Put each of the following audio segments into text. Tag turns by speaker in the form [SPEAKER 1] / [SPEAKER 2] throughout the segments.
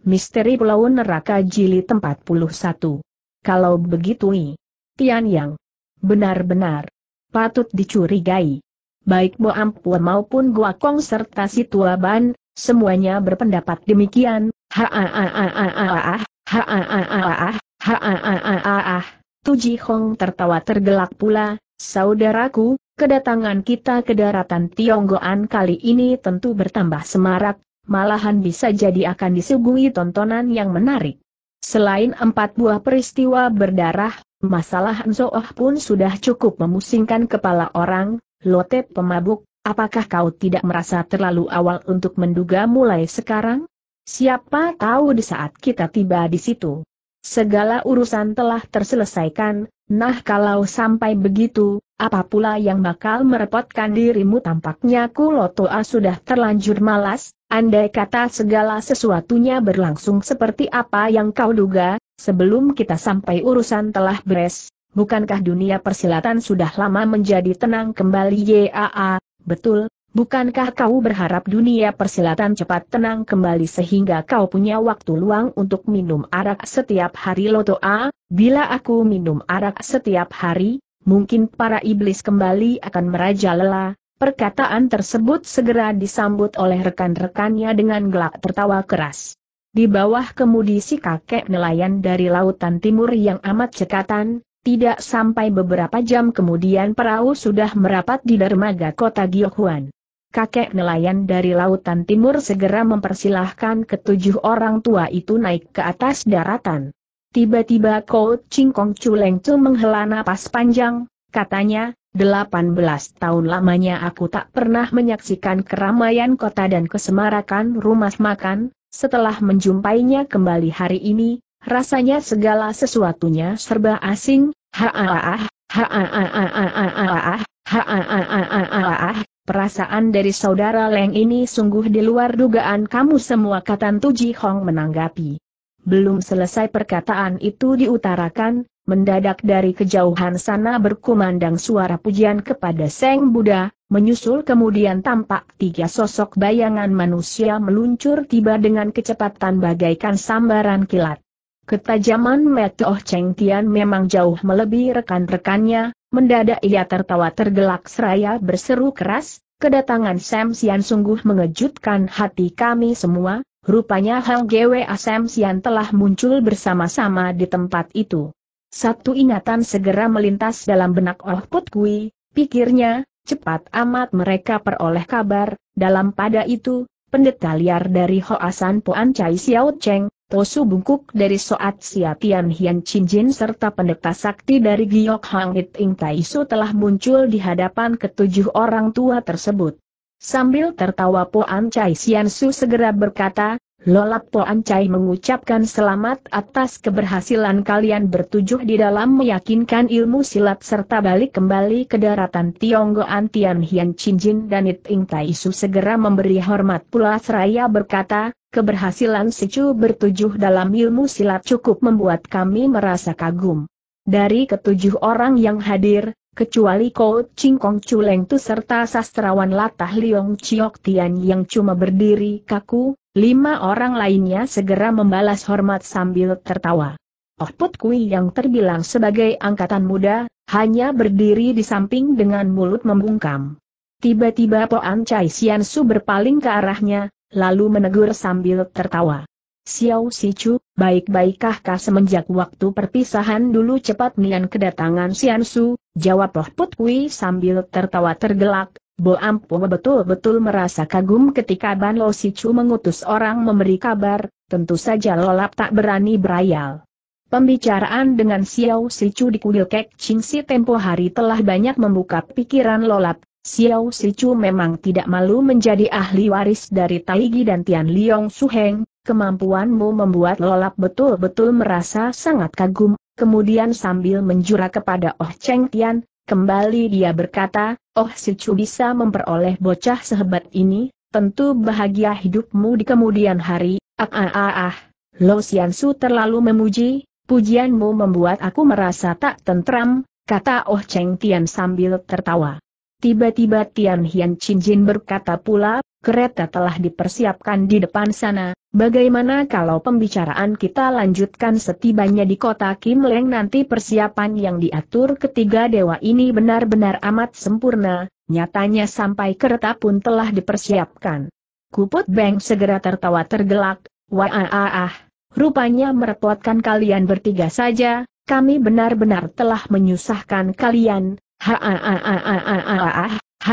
[SPEAKER 1] Misteri Pulau Neraka Jili 41. Kalau begitu i, Tian Yang. Benar-benar. Patut dicurigai. Baik Bo Ampua maupun Gua Kong serta si Tua Ban, semuanya berpendapat demikian. ha
[SPEAKER 2] ha
[SPEAKER 1] Tuji Hong tertawa tergelak pula, saudaraku, kedatangan kita ke daratan Tionggoan kali ini tentu bertambah semarak, malahan bisa jadi akan disuguhi tontonan yang menarik. Selain empat buah peristiwa berdarah, masalah Enzoah pun sudah cukup memusingkan kepala orang, lote pemabuk, apakah kau tidak merasa terlalu awal untuk menduga mulai sekarang? Siapa tahu di saat kita tiba di situ. Segala urusan telah terselesaikan, nah kalau sampai begitu, apa pula yang bakal merepotkan dirimu tampaknya ku Kulotoa sudah terlanjur malas, Andai kata segala sesuatunya berlangsung seperti apa yang kau duga, sebelum kita sampai urusan telah beres, bukankah dunia persilatan sudah lama menjadi tenang kembali YAA, betul, bukankah kau berharap dunia persilatan cepat tenang kembali sehingga kau punya waktu luang untuk minum arak setiap hari Loto A, bila aku minum arak setiap hari, mungkin para iblis kembali akan merajalela, Perkataan tersebut segera disambut oleh rekan-rekannya dengan gelak tertawa keras. Di bawah kemudi si kakek nelayan dari lautan timur yang amat cekatan, tidak sampai beberapa jam kemudian perahu sudah merapat di dermaga kota Giokhuan. Kakek nelayan dari lautan timur segera mempersilahkan ketujuh orang tua itu naik ke atas daratan. Tiba-tiba Kau Chingkong Chuleng Chu menghela napas panjang, katanya, 18 tahun lamanya aku tak pernah menyaksikan keramaian kota dan kesemarakan rumah makan, setelah menjumpainya kembali hari ini, rasanya segala sesuatunya serba asing, haaah, perasaan dari saudara Leng ini sungguh di luar dugaan kamu semua katan Tuji Hong menanggapi. Belum selesai perkataan itu diutarakan, Mendadak dari kejauhan sana berkumandang suara pujian kepada Seng Buddha, menyusul kemudian tampak tiga sosok bayangan manusia meluncur tiba dengan kecepatan bagaikan sambaran kilat. Ketajaman Metoh Cheng Tian memang jauh melebihi rekan-rekannya, mendadak ia tertawa tergelak seraya berseru keras, Kedatangan Sam Sian sungguh mengejutkan hati kami semua, rupanya Hal Gwa Sam Sian telah muncul bersama-sama di tempat itu. Satu ingatan segera melintas dalam benak Oh Put Kui, pikirnya, cepat amat mereka peroleh kabar, dalam pada itu, pendeta liar dari Hoasan Poan Chai Xiao Cheng, Tosu Bungkuk dari Soat Sia Tian Hian Chin Jin serta pendeta sakti dari Giyok Hang It Ing Tai Su telah muncul di hadapan ketujuh orang tua tersebut. Sambil tertawa Poan Chai Sian Su segera berkata, Lolap Po Ancai mengucapkan selamat atas keberhasilan kalian bertujuh di dalam meyakinkan ilmu silat serta balik kembali ke daratan Tionggo Antian Hian Jin dan It Ing Tai Su segera memberi hormat pula seraya berkata, keberhasilan Sicu bertujuh dalam ilmu silat cukup membuat kami merasa kagum. Dari ketujuh orang yang hadir, kecuali Ko Ching Kong Chuleng Tu serta sastrawan latah Liong Chiok Tian yang cuma berdiri kaku, Lima orang lainnya segera membalas hormat sambil tertawa. Oh Put Kui yang terbilang sebagai angkatan muda, hanya berdiri di samping dengan mulut membungkam. Tiba-tiba Poan Chai Sian Su berpaling ke arahnya, lalu menegur sambil tertawa. Xiao Sichu, baik-baikkah kah semenjak waktu perpisahan dulu cepat nian kedatangan Sian Su, jawab Oh Put Kui sambil tertawa tergelak, Bo Ampo betul-betul merasa kagum ketika Ban Lo Sicu mengutus orang memberi kabar, tentu saja Lolap tak berani berayal. Pembicaraan dengan Xiao Sicu di kuil Kek si tempo hari telah banyak membuka pikiran Lolap, Xiao Sicu memang tidak malu menjadi ahli waris dari Taigi dan Tian Liong Heng. kemampuanmu membuat Lolap betul-betul merasa sangat kagum, kemudian sambil menjura kepada Oh Cheng Tian, kembali dia berkata, Oh si Chu bisa memperoleh bocah sehebat ini, tentu bahagia hidupmu di kemudian hari, ah ah ah ah. Lo Su terlalu memuji, pujianmu membuat aku merasa tak tentram, kata Oh Cheng Tian sambil tertawa. Tiba-tiba Tian Hian Chin Jin berkata pula, kereta telah dipersiapkan di depan sana, bagaimana kalau pembicaraan kita lanjutkan setibanya di kota Kim Leng nanti persiapan yang diatur ketiga dewa ini benar-benar amat sempurna, nyatanya sampai kereta pun telah dipersiapkan. Kuput Beng segera tertawa tergelak, wah rupanya merepotkan kalian bertiga saja, kami benar-benar telah menyusahkan kalian,
[SPEAKER 2] ha ah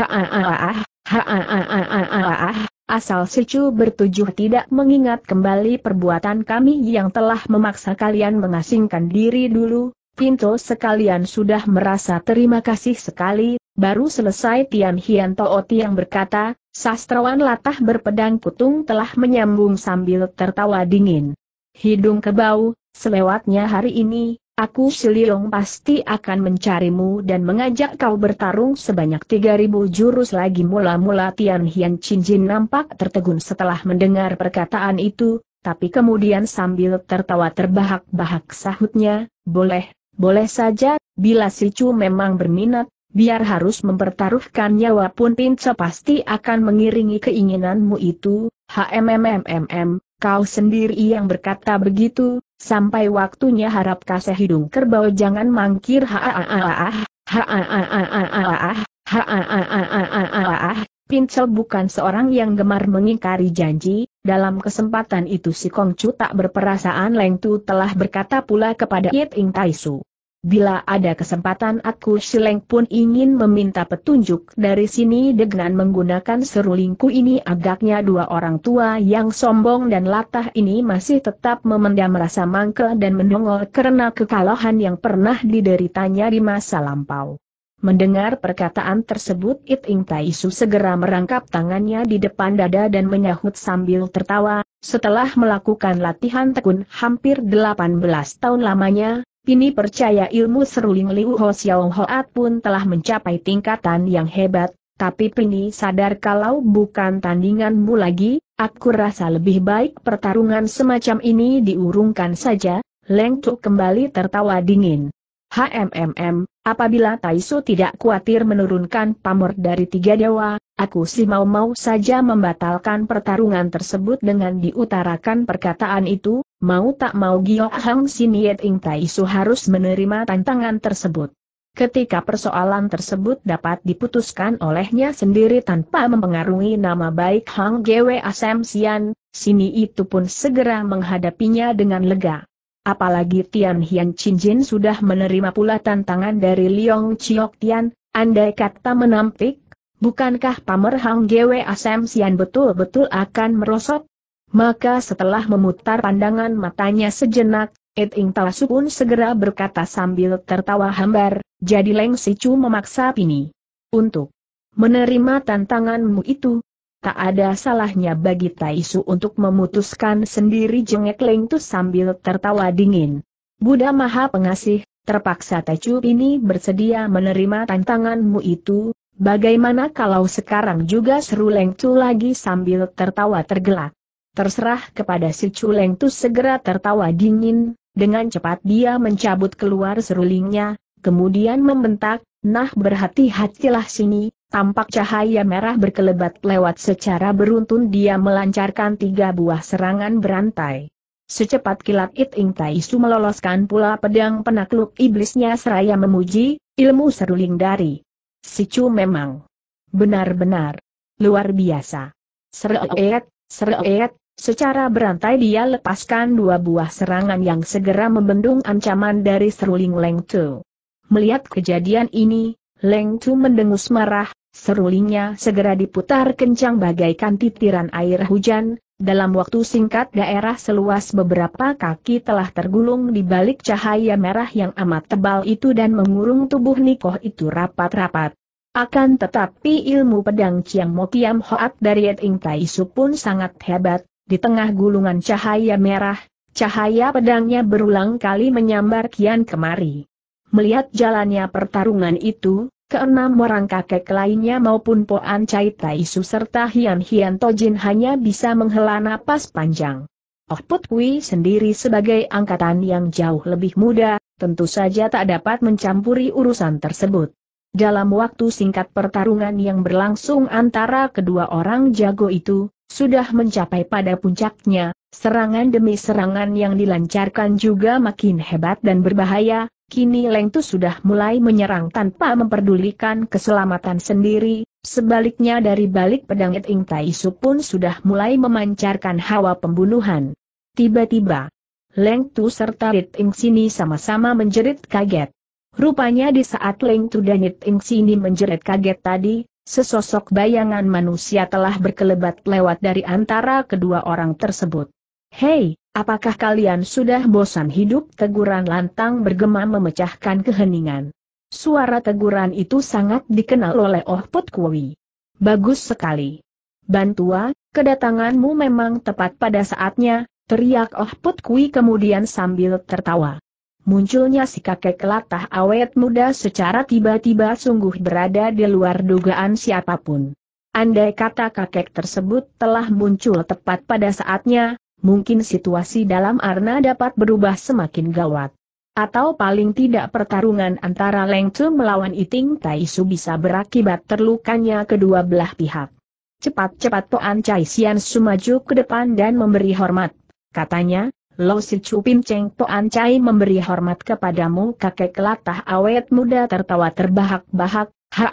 [SPEAKER 2] ah ah
[SPEAKER 1] Haaah, asal Sicu bertujuh tidak mengingat kembali perbuatan kami yang telah memaksa kalian mengasingkan diri dulu, Pinto sekalian sudah merasa terima kasih sekali, baru selesai Tian Hian Tooti yang berkata, sastrawan latah berpedang kutung telah menyambung sambil tertawa dingin. Hidung kebau, selewatnya hari ini, Aku Siliong pasti akan mencarimu dan mengajak kau bertarung sebanyak 3000 jurus lagi mula-mula Tian Hian Chin Jin nampak tertegun setelah mendengar perkataan itu, tapi kemudian sambil tertawa terbahak-bahak sahutnya, boleh, boleh saja, bila si Chu memang berminat, biar harus mempertaruhkan nyawa pun Pinca pasti akan mengiringi keinginanmu itu, HMMMM, Kau sendiri yang berkata begitu, sampai waktunya harap kasih hidung kerbau jangan mangkir Ha ha ha ha
[SPEAKER 2] ha ha ha ha Pincel
[SPEAKER 1] bukan seorang yang gemar mengingkari janji, dalam kesempatan itu si Kongcu tak berperasaan ha ha telah berkata pula kepada Yit Ing ha Bila ada kesempatan aku Sileng pun ingin meminta petunjuk dari sini dengan menggunakan serulingku ini agaknya dua orang tua yang sombong dan latah ini masih tetap memendam rasa mangkel dan menongol karena kekalahan yang pernah dideritanya di masa lampau. Mendengar perkataan tersebut It Ing Taisu segera merangkap tangannya di depan dada dan menyahut sambil tertawa, setelah melakukan latihan tekun hampir 18 tahun lamanya, Kini percaya ilmu seruling Liu Ho Xiao Hoat pun telah mencapai tingkatan yang hebat, tapi Pini sadar kalau bukan tandinganmu lagi, aku rasa lebih baik pertarungan semacam ini diurungkan saja, Leng Tu kembali tertawa dingin. HMMM, apabila Taisu tidak khawatir menurunkan pamor dari tiga dewa, Aku si mau-mau saja membatalkan pertarungan tersebut dengan diutarakan perkataan itu, mau tak mau Gio Hang Siniet Ing Su harus menerima tantangan tersebut. Ketika persoalan tersebut dapat diputuskan olehnya sendiri tanpa mempengaruhi nama baik Hang Gwe Asem Sian, sini itu pun segera menghadapinya dengan lega. Apalagi Tian Hian Chin Jin sudah menerima pula tantangan dari Liong Chiok Tian, andai kata menampik, Bukankah Pamer Hang Gwe Asem Sian betul-betul akan merosot? Maka setelah memutar pandangan matanya sejenak, It Ing pun segera berkata sambil tertawa hambar, jadi Leng si Chu memaksa Pini. Untuk menerima tantanganmu itu, tak ada salahnya bagi Taisu untuk memutuskan sendiri jengek Leng Tu sambil tertawa dingin. Buddha Maha Pengasih, terpaksa Taisu Pini bersedia menerima tantanganmu itu, Bagaimana kalau sekarang juga seru Leng lagi sambil tertawa tergelak. Terserah kepada si Culeng Tu segera tertawa dingin, dengan cepat dia mencabut keluar serulingnya, kemudian membentak, nah berhati-hatilah sini, tampak cahaya merah berkelebat lewat secara beruntun dia melancarkan tiga buah serangan berantai. Secepat kilat It Ing Taisu meloloskan pula pedang penakluk iblisnya seraya memuji, ilmu seruling dari Sicu memang benar-benar luar biasa. Seret, seret, secara berantai dia lepaskan dua buah serangan yang segera membendung ancaman dari seruling Leng Tu. Melihat kejadian ini, Leng Tu mendengus marah, serulingnya segera diputar kencang bagaikan titiran air hujan, dalam waktu singkat daerah seluas beberapa kaki telah tergulung di balik cahaya merah yang amat tebal itu dan mengurung tubuh Nikoh itu rapat-rapat. Akan tetapi ilmu pedang Chiang Mo Hoat dari Ing Tai Su pun sangat hebat, di tengah gulungan cahaya merah, cahaya pedangnya berulang kali menyambar kian kemari. Melihat jalannya pertarungan itu, Keenam orang kakek lainnya maupun Poan Chai Su serta Hian Hian Tojin hanya bisa menghela napas panjang. Oh Put Kui sendiri sebagai angkatan yang jauh lebih muda, tentu saja tak dapat mencampuri urusan tersebut. Dalam waktu singkat pertarungan yang berlangsung antara kedua orang jago itu, sudah mencapai pada puncaknya, serangan demi serangan yang dilancarkan juga makin hebat dan berbahaya, Kini Leng Tu sudah mulai menyerang tanpa memperdulikan keselamatan sendiri, sebaliknya dari balik pedang Et Ing Tai Su pun sudah mulai memancarkan hawa pembunuhan. Tiba-tiba, Leng Tu serta It Sini sama-sama menjerit kaget. Rupanya di saat Leng Tu dan It Sini menjerit kaget tadi, sesosok bayangan manusia telah berkelebat lewat dari antara kedua orang tersebut. Hei, Apakah kalian sudah bosan hidup? Teguran lantang bergema memecahkan keheningan. Suara teguran itu sangat dikenal oleh Oh Pot Kui. Bagus sekali. Bantua, kedatanganmu memang tepat pada saatnya, teriak Oh Pot Kui kemudian sambil tertawa. Munculnya si kakek latah awet muda secara tiba-tiba sungguh berada di luar dugaan siapapun. Andai kata kakek tersebut telah muncul tepat pada saatnya, mungkin situasi dalam Arna dapat berubah semakin gawat. Atau paling tidak pertarungan antara Leng Tzu melawan Iting Taisu bisa berakibat terlukanya kedua belah pihak. Cepat-cepat Toan Chai Sian sumaju ke depan dan memberi hormat. Katanya, Lo Si Chu Pin Cheng Toan Chai memberi hormat kepadamu kakek kelatah awet muda
[SPEAKER 2] tertawa terbahak-bahak, ha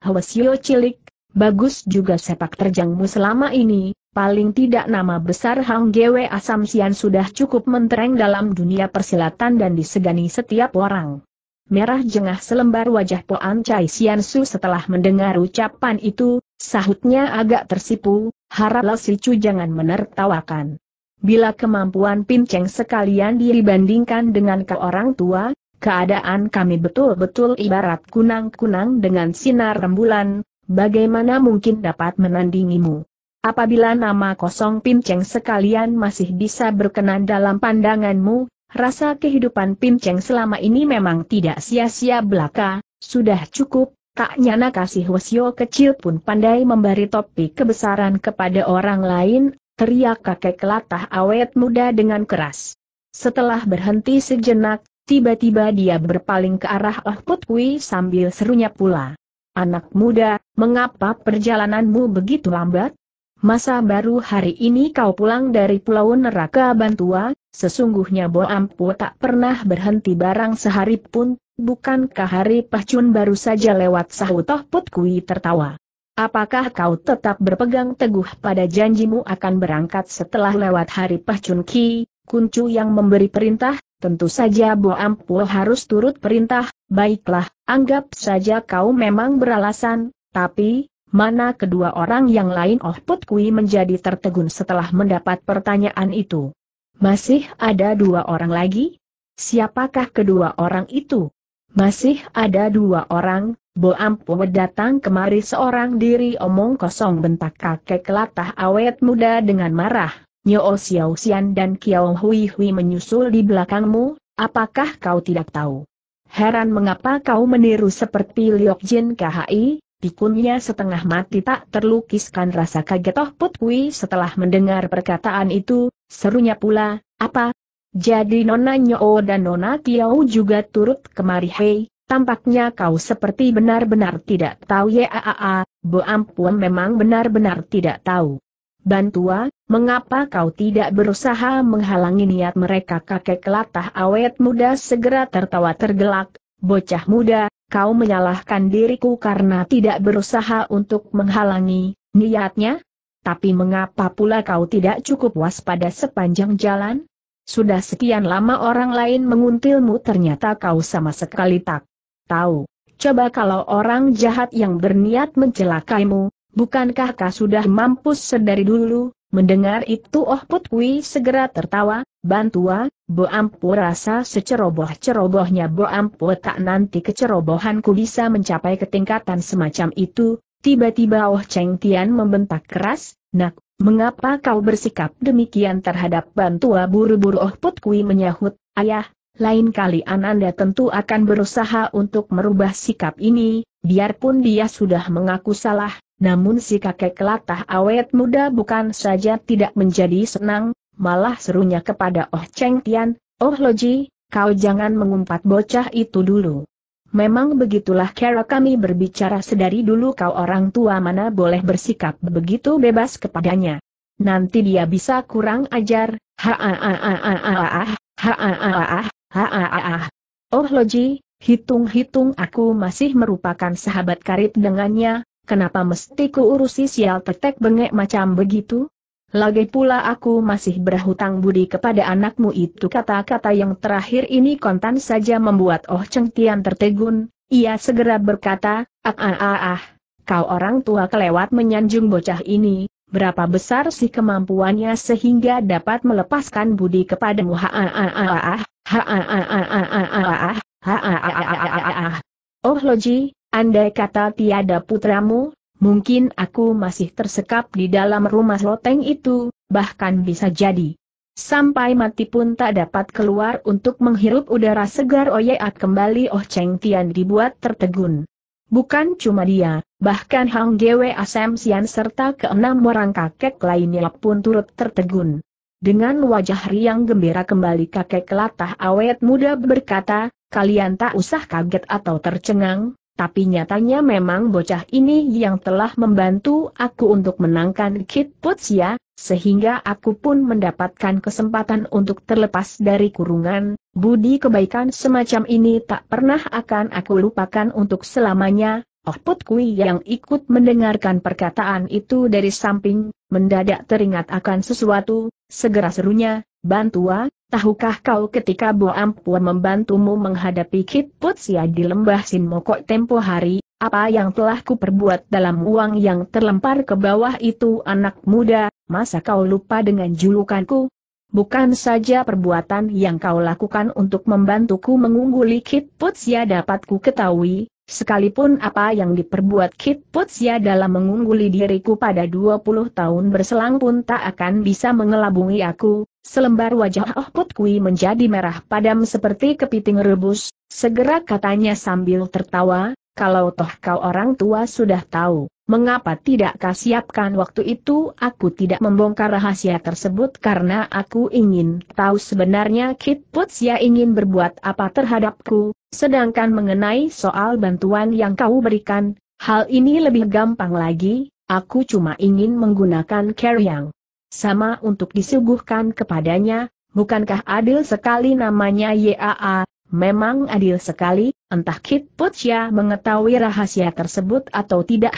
[SPEAKER 2] Hwasyo cilik, bagus juga
[SPEAKER 1] sepak terjangmu selama ini, paling tidak nama besar Hang Gwe Sian sudah cukup mentereng dalam dunia persilatan dan disegani setiap orang. Merah jengah selembar wajah Poan Chai Sian Su setelah mendengar ucapan itu, sahutnya agak tersipu, haraplah si Chu jangan menertawakan. Bila kemampuan pinceng sekalian dibandingkan dengan ke orang tua, Keadaan kami betul-betul ibarat kunang-kunang dengan sinar rembulan, bagaimana mungkin dapat menandingimu? Apabila nama kosong Pinceng sekalian masih bisa berkenan dalam pandanganmu, rasa kehidupan Pinceng selama ini memang tidak sia-sia belaka, sudah cukup, tak nyana kasih wasio kecil pun pandai memberi topik kebesaran kepada orang lain, teriak kakek latah awet muda dengan keras. Setelah berhenti sejenak, tiba-tiba dia berpaling ke arah Oh Put Kui sambil serunya pula. Anak muda, mengapa perjalananmu begitu lambat? Masa baru hari ini kau pulang dari pulau neraka Bantua, sesungguhnya Bo Ampu tak pernah berhenti barang sehari pun, bukankah hari Pahcun baru saja lewat sahut Oh Put Kui tertawa. Apakah kau tetap berpegang teguh pada janjimu akan berangkat setelah lewat hari Pahcun Ki, Kuncu yang memberi perintah, tentu saja Bu Ampu harus turut perintah, baiklah, anggap saja kau memang beralasan, tapi, mana kedua orang yang lain Oh Put Kui menjadi tertegun setelah mendapat pertanyaan itu. Masih ada dua orang lagi? Siapakah kedua orang itu? Masih ada dua orang, Bo Ampu datang kemari seorang diri omong kosong bentak kakek latah awet muda dengan marah. Nyo oh Xiao Xian dan Kiao Hui Hui menyusul di belakangmu, apakah kau tidak tahu? Heran mengapa kau meniru seperti Liok Jin KHI, pikunnya setengah mati tak terlukiskan rasa kaget Oh Put Hui setelah mendengar perkataan itu, serunya pula, apa? Jadi Nona Nyo oh dan Nona Kiao juga turut kemari hei, tampaknya kau seperti benar-benar tidak tahu ya a, ah, -a, ah, -a. Ah. Bo Ampuan memang benar-benar tidak tahu. Bantua, Mengapa kau tidak berusaha menghalangi niat mereka kakek kelatah awet muda segera tertawa tergelak, bocah muda, kau menyalahkan diriku karena tidak berusaha untuk menghalangi niatnya? Tapi mengapa pula kau tidak cukup waspada sepanjang jalan? Sudah sekian lama orang lain menguntilmu ternyata kau sama sekali tak tahu. Coba kalau orang jahat yang berniat mencelakaimu, bukankah kau sudah mampus sedari dulu? Mendengar itu Oh Put Kui segera tertawa, Bantua, Bo Ampu rasa seceroboh-cerobohnya Bo Ampu tak nanti kecerobohanku bisa mencapai ketingkatan semacam itu, tiba-tiba Oh Cheng Tian membentak keras, Nak, mengapa kau bersikap demikian terhadap Bantua buru-buru Oh Put Kui menyahut, Ayah, lain kali Ananda tentu akan berusaha untuk merubah sikap ini, biarpun dia sudah mengaku salah, namun si kakek kelatah awet muda bukan saja tidak menjadi senang, malah serunya kepada Oh Cheng Tian, Oh Loji, kau jangan mengumpat bocah itu dulu. Memang begitulah cara kami berbicara sedari dulu kau orang tua mana boleh bersikap begitu bebas kepadanya. Nanti dia bisa kurang ajar, ha ha ha ha
[SPEAKER 2] ha ha ha ha ha ha ha ha ha ha ha ha
[SPEAKER 1] Oh Loji, hitung-hitung aku masih merupakan sahabat karib dengannya, Kenapa mesti ku urusi sial tetek bengek macam begitu? Lagi pula aku masih berhutang budi kepada anakmu itu kata-kata yang terakhir ini kontan saja membuat Oh Cheng Tian tertegun, ia segera berkata, ah ah ah ah, kau orang tua kelewat menyanjung bocah ini, berapa besar sih kemampuannya sehingga dapat melepaskan budi
[SPEAKER 2] kepadamu ha ah ah ah ah, ha ah ah ah ah ah ah ah, ha ah ah ah ah ah ah.
[SPEAKER 1] Oh Loji, Andai kata tiada putramu, mungkin aku masih tersekap di dalam rumah loteng itu, bahkan bisa jadi. Sampai mati pun tak dapat keluar untuk menghirup udara segar oyeat kembali Oh Cheng Tian dibuat tertegun. Bukan cuma dia, bahkan Hang Gwe Asem Sian serta keenam orang kakek lainnya pun turut tertegun. Dengan wajah riang gembira kembali kakek latah awet muda berkata, kalian tak usah kaget atau tercengang, tapi nyatanya memang bocah ini yang telah membantu aku untuk menangkan Kit ya, sehingga aku pun mendapatkan kesempatan untuk terlepas dari kurungan, budi kebaikan semacam ini tak pernah akan aku lupakan untuk selamanya, Oh Put Kui yang ikut mendengarkan perkataan itu dari samping, mendadak teringat akan sesuatu, segera serunya, Bantua, tahukah kau ketika Bu Ampua membantumu menghadapi Kit Putsia di lembah Sinmokok tempo hari, apa yang telah kuperbuat dalam uang yang terlempar ke bawah itu anak muda, masa kau lupa dengan julukanku? Bukan saja perbuatan yang kau lakukan untuk membantuku mengungguli Kit Putsia dapat ku ketahui, Sekalipun apa yang diperbuat Kit Putsia ya dalam mengungguli diriku pada 20 tahun berselang pun tak akan bisa mengelabungi aku, selembar wajah Oh Put Kui menjadi merah padam seperti kepiting rebus, segera katanya sambil tertawa, kalau toh kau orang tua sudah tahu, mengapa tidak kau siapkan waktu itu aku tidak membongkar rahasia tersebut karena aku ingin tahu sebenarnya Kit Putsia ya ingin berbuat apa terhadapku, Sedangkan mengenai soal bantuan yang kau berikan, hal ini lebih gampang lagi, aku cuma ingin menggunakan Yang Sama untuk disuguhkan kepadanya, bukankah adil sekali namanya YAA, memang adil sekali, entah Kit ya mengetahui rahasia tersebut atau tidak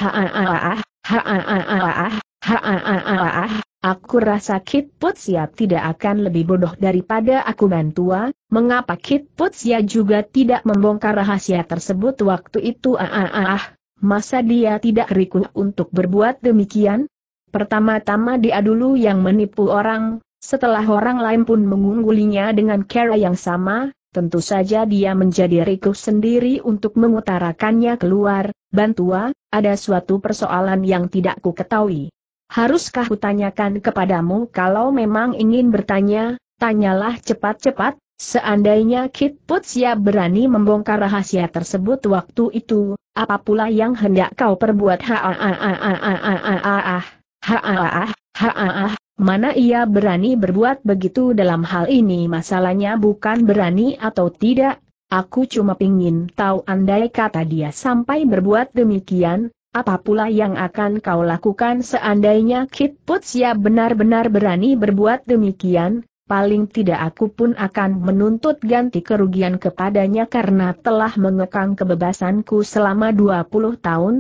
[SPEAKER 1] Aku rasa Kit Putsia ya tidak akan lebih bodoh daripada aku bantua, mengapa Kit Putsia ya juga tidak membongkar rahasia tersebut waktu itu ah ah ah, ah. masa dia tidak rikuh untuk berbuat demikian? Pertama-tama dia dulu yang menipu orang, setelah orang lain pun mengunggulinya dengan cara yang sama, tentu saja dia menjadi rikuh sendiri untuk mengutarakannya keluar, bantua, ada suatu persoalan yang tidak ku ketahui. Haruskah kutanyakan kepadamu kalau memang ingin bertanya, tanyalah cepat-cepat, seandainya Kit Putsia berani membongkar rahasia tersebut waktu itu, apa pula yang hendak kau perbuat haaaaaaaaaaah, ah, ah, ah, haaah, haaah, mana ia berani berbuat begitu dalam hal ini masalahnya bukan berani atau tidak, Aku cuma pingin tahu andai kata dia sampai berbuat demikian, apa pula yang akan kau lakukan seandainya Kit Putsia benar-benar berani berbuat demikian, paling tidak aku pun akan menuntut ganti kerugian kepadanya karena telah mengekang kebebasanku selama 20 tahun.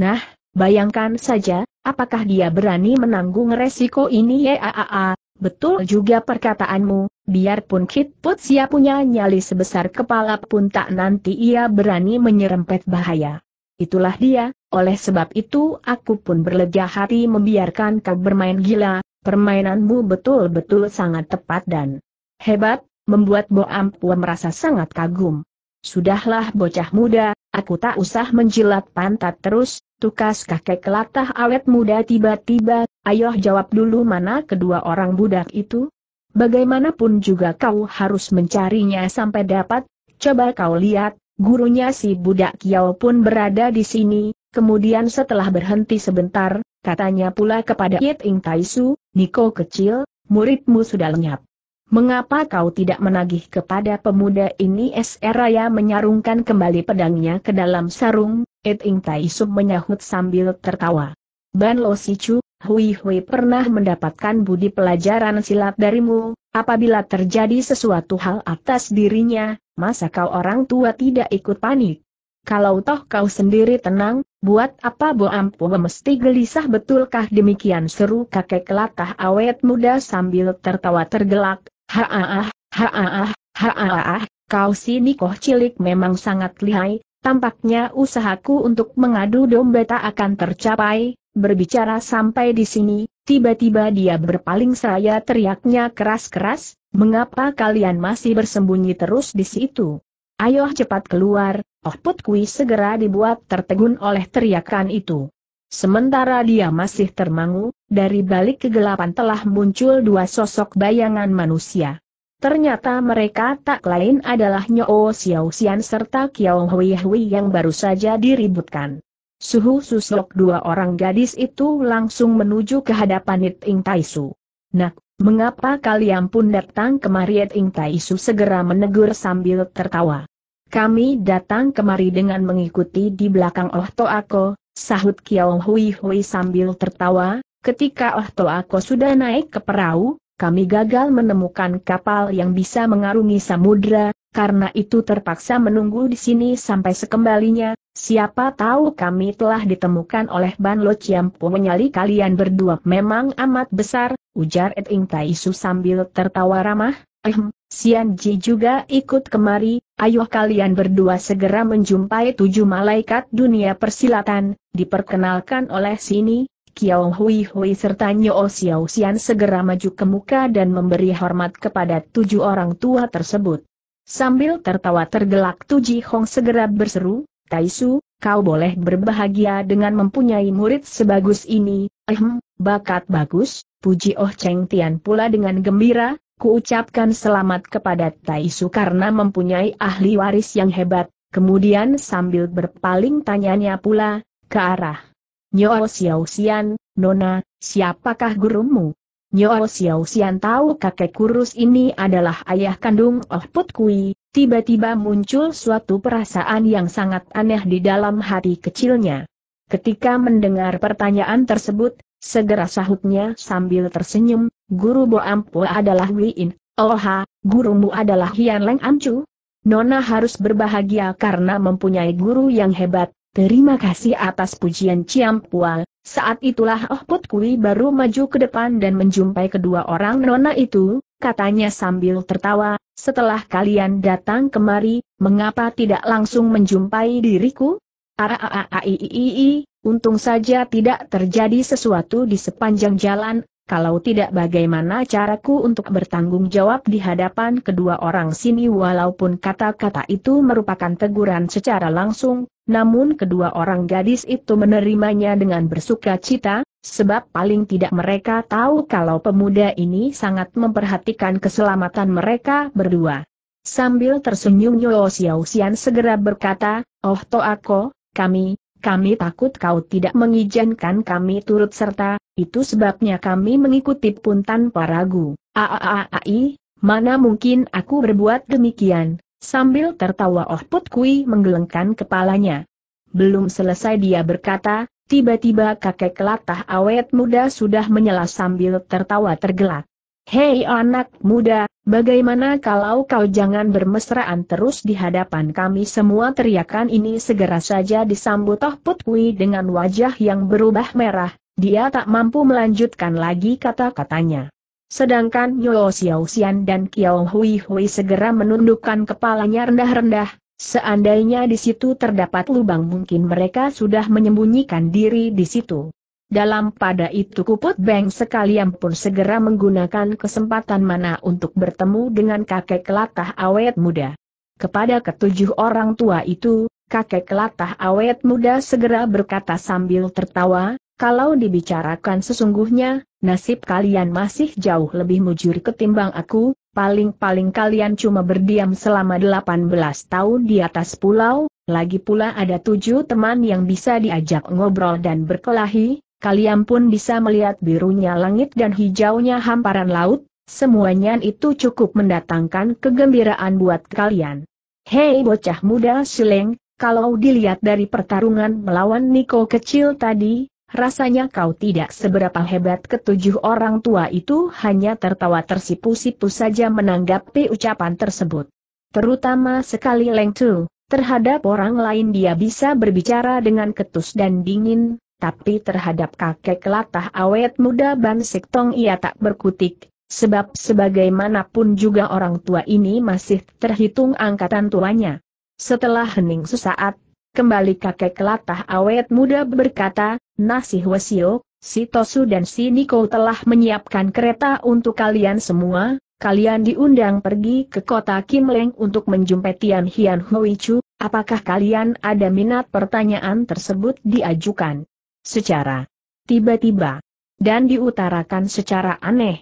[SPEAKER 1] Nah, bayangkan saja, apakah dia berani menanggung resiko ini ya? Ah, ah, ah. betul juga perkataanmu, biarpun Kit Putsia punya nyali sebesar kepala pun tak nanti ia berani menyerempet bahaya. Itulah dia, oleh sebab itu aku pun berlega hati membiarkan kau bermain gila, permainanmu betul-betul sangat tepat dan hebat, membuat Bo Ampua merasa sangat kagum. Sudahlah bocah muda, aku tak usah menjilat pantat terus, tukas kakek kelatah awet muda tiba-tiba, ayo jawab dulu mana kedua orang budak itu? Bagaimanapun juga kau harus mencarinya sampai dapat, coba kau lihat, Gurunya si budak Kiao pun berada di sini, kemudian setelah berhenti sebentar, katanya pula kepada Yit Ing Taisu, Niko kecil, muridmu sudah lenyap. Mengapa kau tidak menagih kepada pemuda ini? Seraya menyarungkan kembali pedangnya ke dalam sarung, Yit Ing Taisu menyahut sambil tertawa. Ban Lo Sichu, Hui Hui pernah mendapatkan budi pelajaran silat darimu, apabila terjadi sesuatu hal atas dirinya, masa kau orang tua tidak ikut panik? Kalau toh kau sendiri tenang, buat apa Bo Ampu mesti gelisah betulkah demikian seru kakek latah awet muda sambil tertawa tergelak, haaah, haaah, haaah, kau sini koh cilik memang sangat lihai, tampaknya usahaku untuk mengadu domba tak akan tercapai, berbicara sampai di sini, tiba-tiba dia berpaling seraya teriaknya keras-keras, Mengapa kalian masih bersembunyi terus di situ? Ayo cepat keluar, Oh Put Kui segera dibuat tertegun oleh teriakan itu. Sementara dia masih termangu, dari balik kegelapan telah muncul dua sosok bayangan manusia. Ternyata mereka tak lain adalah Nyo Xiao Xian serta Kiao Hui Hui yang baru saja diributkan. Suhu susok dua orang gadis itu langsung menuju ke hadapan Nit Ing Taisu. Nak, Mengapa kalian pun datang kemari Ing Su segera menegur sambil tertawa. Kami datang kemari dengan mengikuti di belakang Oh Toako, sahut Kiao Hui Hui sambil tertawa, ketika Oh Toako sudah naik ke perahu, kami gagal menemukan kapal yang bisa mengarungi samudra, karena itu terpaksa menunggu di sini sampai sekembalinya, Siapa tahu kami telah ditemukan oleh Ban Lo Po. menyali kalian berdua memang amat besar, ujar Eting Su sambil tertawa ramah, ehm, Sian Ji juga ikut kemari, ayo kalian berdua segera menjumpai tujuh malaikat dunia persilatan, diperkenalkan oleh sini, Kiao Hui Hui serta Nyo Xiao Xian segera maju ke muka dan memberi hormat kepada tujuh orang tua tersebut. Sambil tertawa tergelak Tuji Hong segera berseru, Taisu, kau boleh berbahagia dengan mempunyai murid sebagus ini, ehem, bakat bagus, puji Oh Cheng Tian pula dengan gembira, kuucapkan selamat kepada Taisu karena mempunyai ahli waris yang hebat, kemudian sambil berpaling tanyanya pula, ke arah Nyo Xiao Xian, Nona, siapakah gurumu? Nyo Xiao Xian tahu kakek kurus ini adalah ayah kandung Oh Put Kui, tiba-tiba muncul suatu perasaan yang sangat aneh di dalam hati kecilnya. Ketika mendengar pertanyaan tersebut, segera sahutnya sambil tersenyum, Guru Boampu adalah In, Oha, gurumu adalah Hian Leng Amcu. Nona harus berbahagia karena mempunyai guru yang hebat, terima kasih atas pujian Pua. Saat itulah Oh Put Kui baru maju ke depan dan menjumpai kedua orang Nona itu, katanya sambil tertawa, setelah kalian datang kemari, mengapa tidak langsung menjumpai diriku? Aaaaiii, untung saja tidak terjadi sesuatu di sepanjang jalan, kalau tidak bagaimana caraku untuk bertanggung jawab di hadapan kedua orang sini walaupun kata-kata itu merupakan teguran secara langsung, namun kedua orang gadis itu menerimanya dengan bersuka cita, Sebab paling tidak mereka tahu kalau pemuda ini sangat memperhatikan keselamatan mereka berdua. Sambil tersenyum Yo Xiaoxian segera berkata, Oh Toako, kami, kami takut kau tidak mengizinkan kami turut serta, itu sebabnya kami mengikuti pun tanpa ragu.
[SPEAKER 2] Aaai, ah, ah, ah,
[SPEAKER 1] mana mungkin aku berbuat demikian, sambil tertawa Oh Put Kui menggelengkan kepalanya. Belum selesai dia berkata, Tiba-tiba kakek kelatah awet muda sudah menyela sambil tertawa tergelak. Hei anak muda, bagaimana kalau kau jangan bermesraan terus di hadapan kami semua teriakan ini segera saja disambut Toh Put dengan wajah yang berubah merah, dia tak mampu melanjutkan lagi kata-katanya. Sedangkan Nyo Xiao Xian dan Kiao Hui Hui segera menundukkan kepalanya rendah-rendah, Seandainya di situ terdapat lubang mungkin mereka sudah menyembunyikan diri di situ. Dalam pada itu Kuput Beng sekalian pun segera menggunakan kesempatan mana untuk bertemu dengan kakek kelatah awet muda. Kepada ketujuh orang tua itu, kakek kelatah awet muda segera berkata sambil tertawa, kalau dibicarakan sesungguhnya, nasib kalian masih jauh lebih mujur ketimbang aku, paling-paling kalian cuma berdiam selama 18 tahun di atas pulau, lagi pula ada tujuh teman yang bisa diajak ngobrol dan berkelahi, kalian pun bisa melihat birunya langit dan hijaunya hamparan laut, semuanya itu cukup mendatangkan kegembiraan buat kalian. Hei bocah muda sileng, kalau dilihat dari pertarungan melawan Niko kecil tadi, rasanya kau tidak seberapa hebat ketujuh orang tua itu hanya tertawa tersipu-sipu saja menanggapi ucapan tersebut. Terutama sekali Leng Tu, terhadap orang lain dia bisa berbicara dengan ketus dan dingin, tapi terhadap kakek latah awet muda Ban Sektong ia tak berkutik, sebab sebagaimanapun juga orang tua ini masih terhitung angkatan tuanya. Setelah hening sesaat, kembali kakek latah awet muda berkata, Nasih Wesio, si Tosu dan si Niko telah menyiapkan kereta untuk kalian semua, kalian diundang pergi ke kota Leng untuk menjumpai Tian Hian Hui Chu, apakah kalian ada minat pertanyaan tersebut diajukan? Secara tiba-tiba dan diutarakan secara aneh,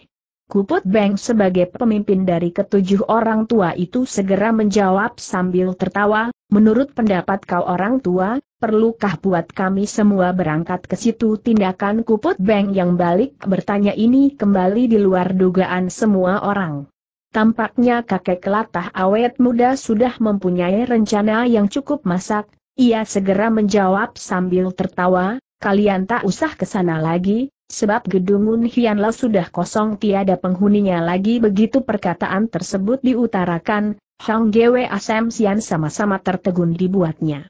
[SPEAKER 1] Kuput Beng sebagai pemimpin dari ketujuh orang tua itu segera menjawab sambil tertawa, menurut pendapat kau orang tua, perlukah buat kami semua berangkat ke situ tindakan Kuput Beng yang balik bertanya ini kembali di luar dugaan semua orang. Tampaknya kakek latah awet muda sudah mempunyai rencana yang cukup masak, ia segera menjawab sambil tertawa, kalian tak usah ke sana lagi, sebab gedung Unhianla sudah kosong tiada penghuninya lagi begitu perkataan tersebut diutarakan, Hang Gwe Asem Sian sama-sama tertegun dibuatnya.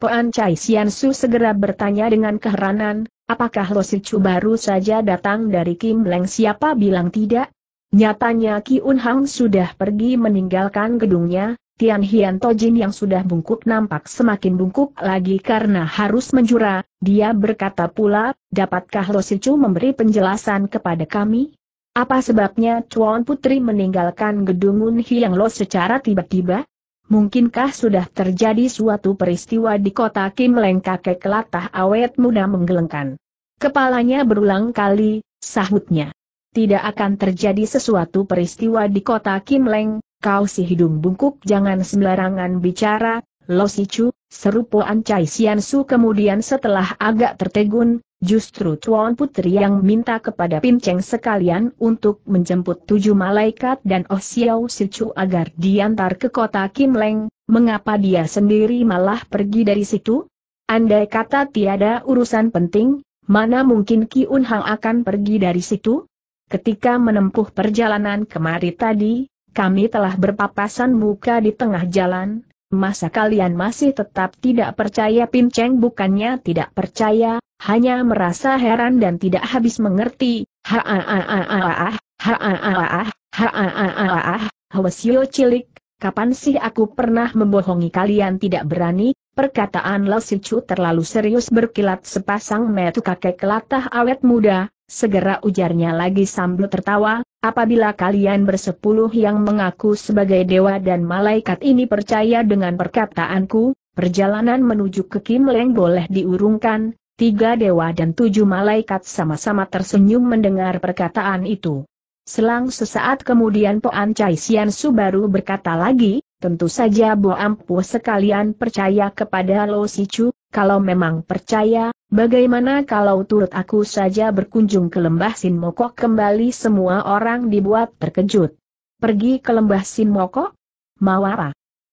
[SPEAKER 1] Poan Chai Sian Su segera bertanya dengan keheranan, apakah Lo Si Chu baru saja datang dari Kim Leng siapa bilang tidak? Nyatanya Ki Un Hang sudah pergi meninggalkan gedungnya, Tian Hian Tojin yang sudah bungkuk nampak semakin bungkuk lagi karena harus menjura, dia berkata pula, dapatkah Lo Sicu memberi penjelasan kepada kami? Apa sebabnya Chuan Putri meninggalkan gedung Mun Hiang Lo secara tiba-tiba? Mungkinkah sudah terjadi suatu peristiwa di kota Kim Leng kakek latah awet muda menggelengkan? Kepalanya berulang kali, sahutnya. Tidak akan terjadi sesuatu peristiwa di kota Kim Leng, kau si hidung bungkuk jangan sembarangan bicara, Lo Si cu, seru Poan cai Sian Su kemudian setelah agak tertegun, justru Tuan Putri yang minta kepada Pinceng sekalian untuk menjemput tujuh malaikat dan Oh Xiao cu agar diantar ke kota Kim Leng. mengapa dia sendiri malah pergi dari situ? Andai kata tiada urusan penting, mana mungkin Ki Unhang akan pergi dari situ? Ketika menempuh perjalanan kemari tadi, kami telah berpapasan muka di tengah jalan, masa kalian masih tetap tidak percaya Pin Cheng bukannya tidak percaya, hanya merasa heran dan tidak habis mengerti, ha'a'a'a'a'ah,
[SPEAKER 2] ha'a'a'a'ah, ha'a'a'a'ah,
[SPEAKER 1] Hwasyo cilik, kapan sih aku pernah membohongi kalian tidak berani, perkataan Chu terlalu serius berkilat sepasang metu kakek latah awet muda, segera ujarnya lagi sambil tertawa, Apabila kalian bersepuluh yang mengaku sebagai dewa dan malaikat ini percaya dengan perkataanku, perjalanan menuju ke Kim Leng boleh diurungkan, tiga dewa dan tujuh malaikat sama-sama tersenyum mendengar perkataan itu. Selang sesaat kemudian Poan Chai Sian Su baru berkata lagi, Tentu saja Bo Ampu sekalian percaya kepada Lo Sicu, kalau memang percaya, bagaimana kalau turut aku saja berkunjung ke lembah Sin Mokok kembali semua orang dibuat terkejut. Pergi ke lembah Sin Mokok? Mau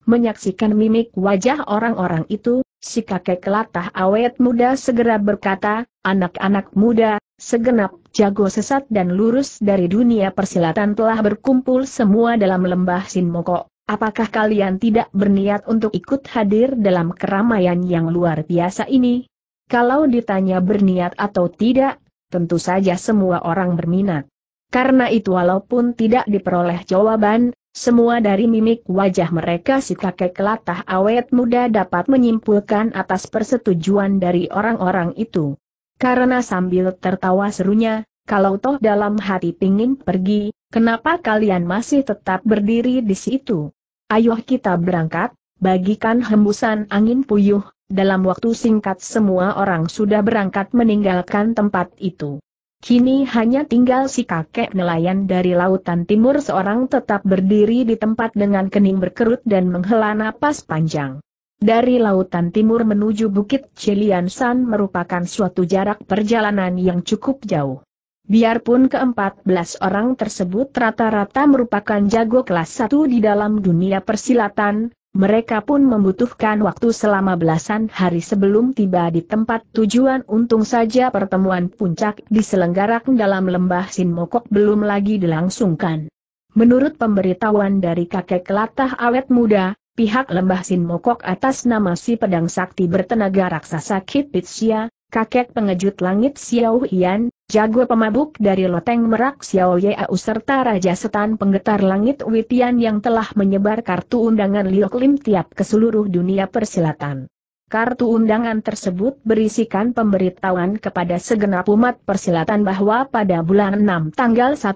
[SPEAKER 1] Menyaksikan mimik wajah orang-orang itu, si kakek kelatah awet muda segera berkata, anak-anak muda, segenap jago sesat dan lurus dari dunia persilatan telah berkumpul semua dalam lembah Sin Mokok. Apakah kalian tidak berniat untuk ikut hadir dalam keramaian yang luar biasa ini? Kalau ditanya berniat atau tidak, tentu saja semua orang berminat. Karena itu walaupun tidak diperoleh jawaban, semua dari mimik wajah mereka si kakek kelatah awet muda dapat menyimpulkan atas persetujuan dari orang-orang itu. Karena sambil tertawa serunya, kalau toh dalam hati pingin pergi, kenapa kalian masih tetap berdiri di situ? Ayo kita berangkat, bagikan hembusan angin puyuh, dalam waktu singkat semua orang sudah berangkat meninggalkan tempat itu. Kini hanya tinggal si kakek nelayan dari lautan timur seorang tetap berdiri di tempat dengan kening berkerut dan menghela napas panjang. Dari lautan timur menuju Bukit Celiansan merupakan suatu jarak perjalanan yang cukup jauh. Biarpun ke-14 orang tersebut rata-rata merupakan jago kelas satu di dalam dunia persilatan, mereka pun membutuhkan waktu selama belasan hari sebelum tiba di tempat tujuan untung saja pertemuan puncak diselenggarakan dalam lembah Sinmokok belum lagi dilangsungkan. Menurut pemberitahuan dari kakek kelatah awet muda, pihak lembah Sinmokok atas nama si pedang sakti bertenaga raksasa Kit Pitsia, kakek pengejut langit Xiao Yan, jago pemabuk dari loteng merak Xiao Yeau serta Raja Setan penggetar langit Witian yang telah menyebar kartu undangan Liok Lim tiap ke seluruh dunia persilatan. Kartu undangan tersebut berisikan pemberitahuan kepada segenap umat persilatan bahwa pada bulan 6 tanggal 1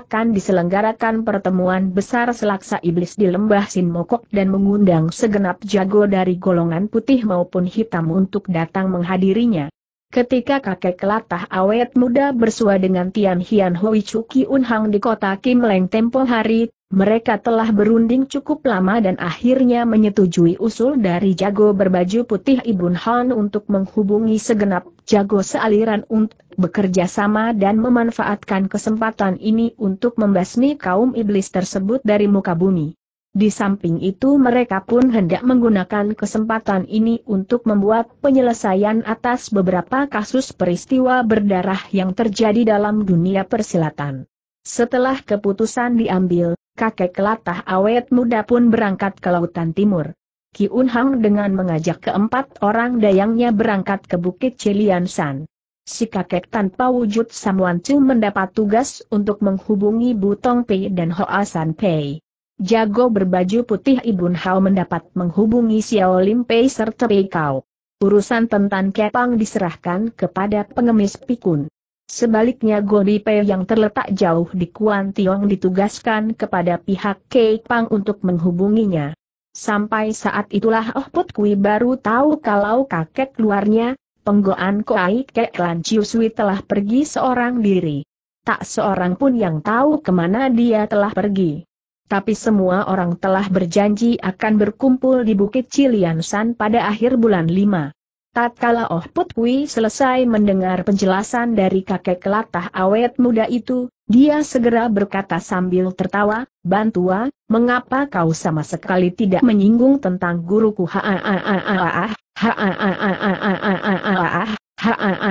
[SPEAKER 1] akan diselenggarakan pertemuan besar selaksa iblis di lembah Sinmokok dan mengundang segenap jago dari golongan putih maupun hitam untuk datang menghadirinya. Ketika kakek kelatah awet muda bersua dengan Tian Hian Hui Chuki Unhang di kota Kim Leng tempo hari, mereka telah berunding cukup lama dan akhirnya menyetujui usul dari jago berbaju putih ibu Han untuk menghubungi segenap jago sealiran untuk bekerja sama dan memanfaatkan kesempatan ini untuk membasmi kaum iblis tersebut dari muka bumi. Di samping itu mereka pun hendak menggunakan kesempatan ini untuk membuat penyelesaian atas beberapa kasus peristiwa berdarah yang terjadi dalam dunia persilatan. Setelah keputusan diambil, kakek kelatah awet muda pun berangkat ke Lautan Timur. Ki Unhang dengan mengajak keempat orang dayangnya berangkat ke Bukit Ciliansan. Si kakek tanpa wujud Samuan Chu mendapat tugas untuk menghubungi Butong Pei dan Hoa San Pei. Jago berbaju putih Ibun Hao mendapat menghubungi Xiao Lim Pei serta Pei Kau. Urusan tentang Kepang diserahkan kepada pengemis Pikun. Sebaliknya Godi Pei yang terletak jauh di Kuan Tiong ditugaskan kepada pihak Kepang untuk menghubunginya. Sampai saat itulah Oh Put Kui baru tahu kalau kakek luarnya, penggoan Koai Kek Lan Chiu Sui telah pergi seorang diri. Tak seorang pun yang tahu kemana dia telah pergi tapi semua orang telah berjanji akan berkumpul di Bukit Ciliansan pada akhir bulan 5. Tatkala Oh Put selesai mendengar penjelasan dari kakek kelatah awet muda itu, dia segera berkata sambil tertawa, Bantua,
[SPEAKER 2] mengapa kau sama sekali tidak menyinggung tentang guruku ha ha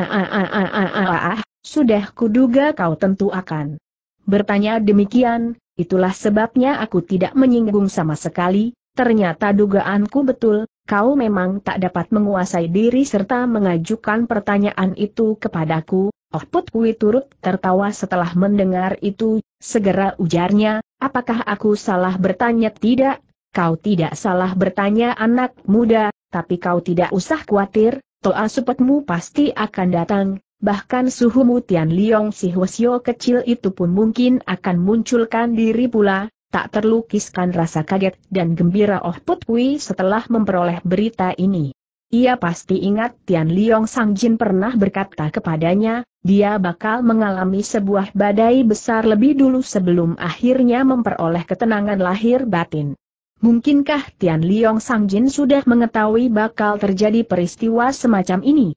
[SPEAKER 2] ha sudah
[SPEAKER 1] kuduga kau tentu akan bertanya demikian, Itulah sebabnya aku tidak menyinggung sama sekali, ternyata dugaanku betul, kau memang tak dapat menguasai diri serta mengajukan pertanyaan itu kepadaku, Oh Put Kui turut tertawa setelah mendengar itu, segera ujarnya, apakah aku salah bertanya tidak? Kau tidak salah bertanya anak muda, tapi kau tidak usah khawatir, toa supetmu pasti akan datang, bahkan suhu mutian Liong Hwasyo kecil itu pun mungkin akan munculkan diri pula, tak terlukiskan rasa kaget dan gembira Oh Put setelah memperoleh berita ini. Ia pasti ingat Tian Liong Sang Jin pernah berkata kepadanya, dia bakal mengalami sebuah badai besar lebih dulu sebelum akhirnya memperoleh ketenangan lahir batin. Mungkinkah Tian Liong Sang Jin sudah mengetahui bakal terjadi peristiwa semacam ini?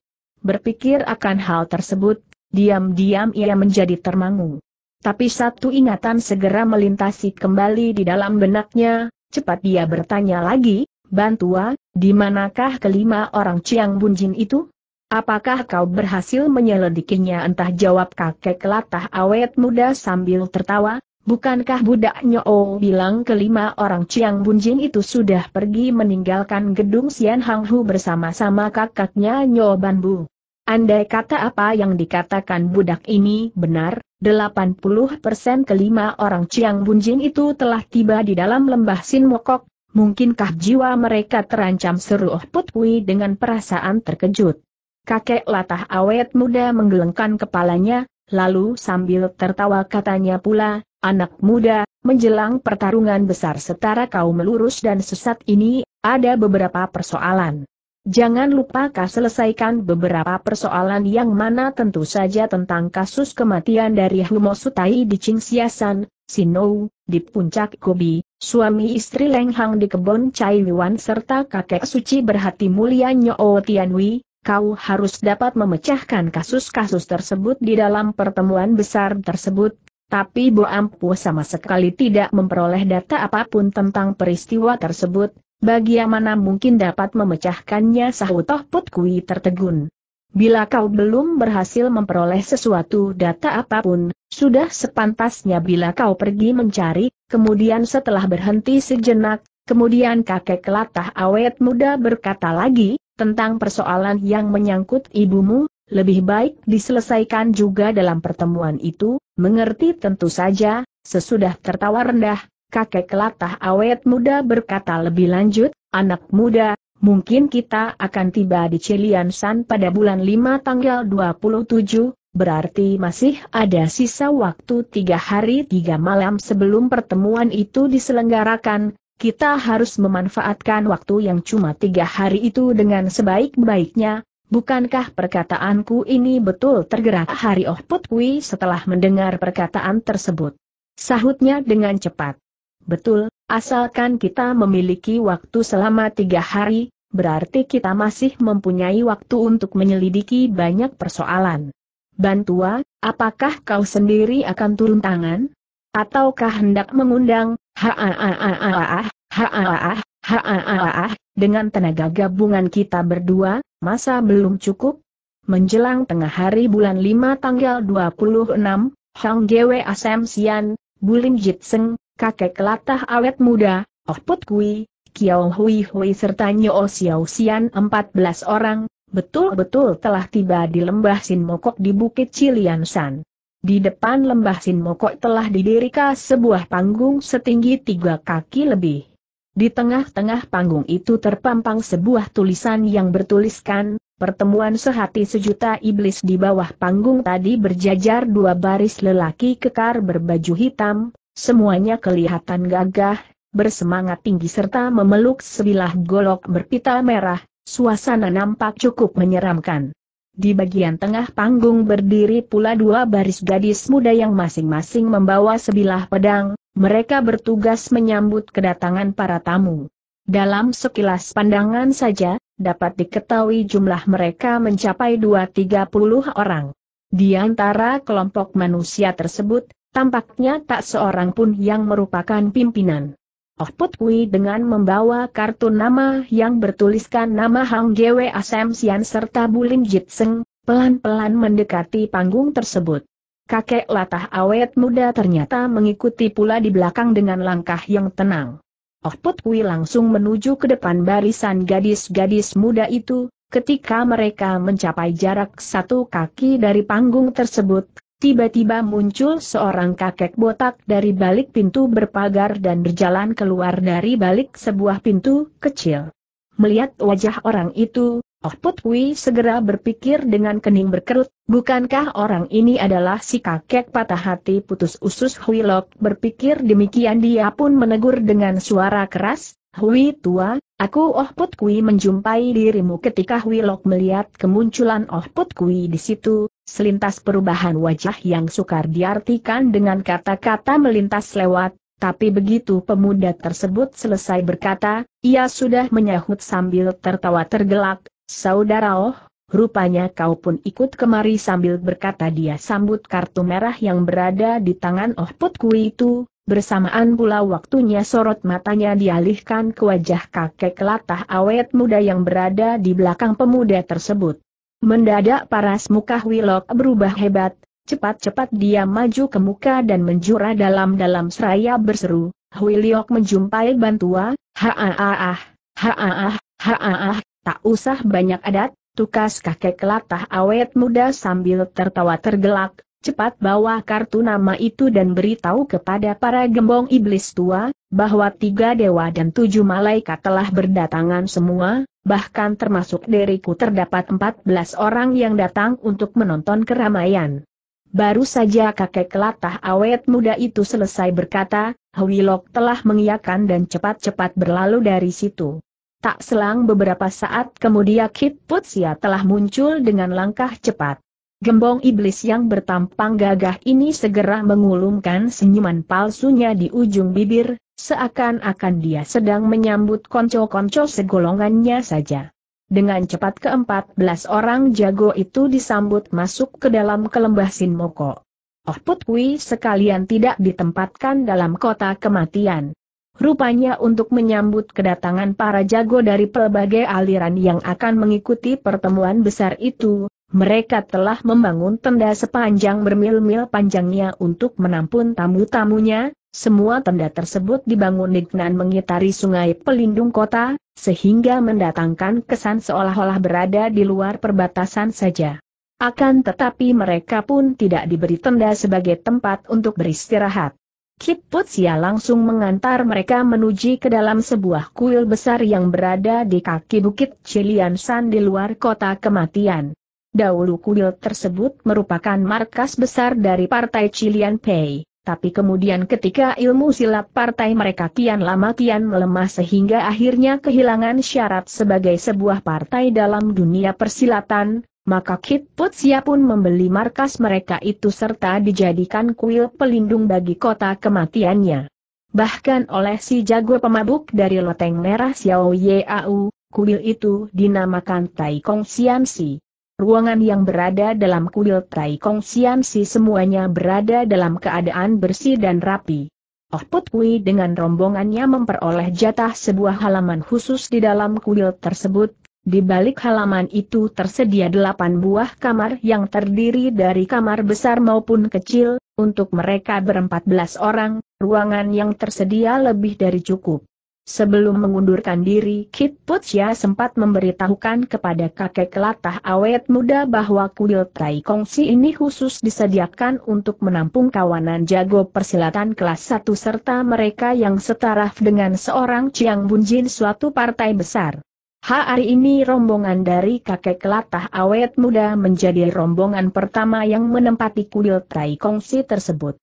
[SPEAKER 1] Berpikir akan hal tersebut, diam-diam ia menjadi termangu. Tapi satu ingatan segera melintasi kembali di dalam benaknya, cepat dia bertanya lagi, Bantua, di manakah kelima orang Ciang Bunjin itu? Apakah kau berhasil menyelidikinya? entah jawab kakek latah awet muda sambil tertawa? Bukankah budak Nyo bilang kelima orang Chiang Bunjin itu sudah pergi meninggalkan gedung Sian Hang Hu bersama-sama kakaknya Nyo Ban Bu? Andai kata apa yang dikatakan budak ini benar, 80% kelima orang Chiang Bunjin itu telah tiba di dalam lembah Sin Mokok, mungkinkah jiwa mereka terancam seru oh Putwi dengan perasaan terkejut? Kakek latah awet muda menggelengkan kepalanya, Lalu sambil tertawa katanya pula, anak muda, menjelang pertarungan besar setara kaum lurus dan sesat ini, ada beberapa persoalan. Jangan lupa kau selesaikan beberapa persoalan yang mana tentu saja tentang kasus kematian dari Humo Sutai di Cingsiasan, Sinou, di Puncak Kobi, suami istri lenghang Hang di Kebon Wan serta kakek suci berhati mulia Nyo Tianwi, kau harus dapat memecahkan kasus-kasus tersebut di dalam pertemuan besar tersebut, tapi Bo Ampu sama sekali tidak memperoleh data apapun tentang peristiwa tersebut, bagaimana mungkin dapat memecahkannya Sahutoh Putkui tertegun. Bila kau belum berhasil memperoleh sesuatu data apapun, sudah sepantasnya bila kau pergi mencari, kemudian setelah berhenti sejenak, kemudian kakek latah awet muda berkata lagi, tentang persoalan yang menyangkut ibumu, lebih baik diselesaikan juga dalam pertemuan itu, mengerti tentu saja, sesudah tertawa rendah, kakek kelatah awet muda berkata lebih lanjut, anak muda, mungkin kita akan tiba di Cilian San pada bulan 5 tanggal 27, berarti masih ada sisa waktu tiga hari tiga malam sebelum pertemuan itu diselenggarakan, kita harus memanfaatkan waktu yang cuma tiga hari itu dengan sebaik-baiknya, bukankah perkataanku ini betul tergerak hari Oh Putwi setelah mendengar perkataan tersebut. Sahutnya dengan cepat. Betul, asalkan kita memiliki waktu selama tiga hari, berarti kita masih mempunyai waktu untuk menyelidiki banyak persoalan. Bantua, apakah kau sendiri akan turun tangan? Ataukah hendak mengundang Haaah, haaah, haaah, dengan tenaga gabungan kita berdua, masa belum cukup? Menjelang tengah hari bulan 5 tanggal 26, Hang Gwe Asem Sian, Bulim Jit Seng, kakek latah awet muda, Oh Put Kui, Kiao Hui Hui serta Nyo Xiao Sian 14 orang, betul-betul telah tiba di lembah Sin Mokok di Bukit Cilian San. Di depan lembah Sinmokok telah didirikan sebuah panggung setinggi tiga kaki lebih. Di tengah-tengah panggung itu terpampang sebuah tulisan yang bertuliskan, pertemuan sehati sejuta iblis di bawah panggung tadi berjajar dua baris lelaki kekar berbaju hitam, semuanya kelihatan gagah, bersemangat tinggi serta memeluk sebilah golok berpita merah, suasana nampak cukup menyeramkan. Di bagian tengah panggung berdiri pula dua baris gadis muda yang masing-masing membawa sebilah pedang, mereka bertugas menyambut kedatangan para tamu. Dalam sekilas pandangan saja, dapat diketahui jumlah mereka mencapai dua tiga puluh orang. Di antara kelompok manusia tersebut, tampaknya tak seorang pun yang merupakan pimpinan. Oh Put Kui dengan membawa kartu nama yang bertuliskan nama Hang Gwe Asem Sian serta Bulim Seng, pelan-pelan mendekati panggung tersebut. Kakek latah awet muda ternyata mengikuti pula di belakang dengan langkah yang tenang. Oh Put Kui langsung menuju ke depan barisan gadis-gadis muda itu, Ketika mereka mencapai jarak satu kaki dari panggung tersebut, Tiba-tiba muncul seorang kakek botak dari balik pintu berpagar dan berjalan keluar dari balik sebuah pintu kecil. Melihat wajah orang itu, Oh Put segera berpikir dengan kening berkerut, bukankah orang ini adalah si kakek patah hati putus usus Hui Lok? Berpikir demikian dia pun menegur dengan suara keras, Hui tua, aku Oh Put menjumpai dirimu ketika Hui Lok melihat kemunculan Oh Put di situ, Selintas perubahan wajah yang sukar diartikan dengan kata-kata melintas lewat, tapi begitu pemuda tersebut selesai berkata, ia sudah menyahut sambil tertawa tergelak, Saudara oh, rupanya kau pun ikut kemari sambil berkata dia sambut kartu merah yang berada di tangan Oh Putku itu, bersamaan pula waktunya sorot matanya dialihkan ke wajah kakek latah awet muda yang berada di belakang pemuda tersebut. Mendadak paras muka Wilok berubah hebat, cepat-cepat dia maju ke muka dan menjura dalam-dalam seraya berseru, Wilok menjumpai Bantua, ha-ah-ah, ha-ah-ah, ha-ah, tak usah banyak adat, tukas kakek latah awet muda sambil tertawa tergelak, cepat bawa kartu nama itu dan beritahu kepada para gembong iblis tua, bahwa tiga dewa dan tujuh malaikat telah berdatangan semua, bahkan termasuk diriku terdapat 14 orang yang datang untuk menonton keramaian. Baru saja kakek kelatah awet muda itu selesai berkata, Hwilok telah mengiakan dan cepat-cepat berlalu dari situ. Tak selang beberapa saat kemudian Kit Putsia telah muncul dengan langkah cepat. Gembong iblis yang bertampang gagah ini segera mengulumkan senyuman palsunya di ujung bibir, Seakan-akan dia sedang menyambut konco-konco segolongannya saja. Dengan cepat keempat belas orang jago itu disambut masuk ke dalam kelembah Sinmoko. Oh putwi sekalian tidak ditempatkan dalam kota kematian. Rupanya untuk menyambut kedatangan para jago dari pelbagai aliran yang akan mengikuti pertemuan besar itu, mereka telah membangun tenda sepanjang bermil-mil panjangnya untuk menampun tamu-tamunya, semua tenda tersebut dibangun Nignan mengitari sungai pelindung kota, sehingga mendatangkan kesan seolah-olah berada di luar perbatasan saja. Akan tetapi mereka pun tidak diberi tenda sebagai tempat untuk beristirahat. Kit Putsia langsung mengantar mereka menuju ke dalam sebuah kuil besar yang berada di kaki bukit Ciliansan di luar kota kematian. Dahulu kuil tersebut merupakan markas besar dari partai Cilian Pei. Tapi kemudian ketika ilmu silap partai mereka kian lama kian melemah sehingga akhirnya kehilangan syarat sebagai sebuah partai dalam dunia persilatan, maka Kit Putsia pun membeli markas mereka itu serta dijadikan kuil pelindung bagi kota kematiannya. Bahkan oleh si jago pemabuk dari loteng merah Xiao Yau, kuil itu dinamakan Tai Kong Xian Si. Ruangan yang berada dalam kuil Tai Kong Sian Si semuanya berada dalam keadaan bersih dan rapi. Oh Put Kui dengan rombongannya memperoleh jatah sebuah halaman khusus di dalam kuil tersebut. Di balik halaman itu tersedia delapan buah kamar yang terdiri dari kamar besar maupun kecil, untuk mereka berempat belas orang, ruangan yang tersedia lebih dari cukup. Sebelum mengundurkan diri, Kit Putsya sempat memberitahukan kepada kakek latah awet muda bahwa kuil Tai Kongsi ini khusus disediakan untuk menampung kawanan jago persilatan kelas 1 serta mereka yang setaraf dengan seorang Chiang Bunjin suatu partai besar. Hari ini rombongan dari kakek latah awet muda menjadi rombongan pertama yang menempati kuil Tai Kongsi tersebut.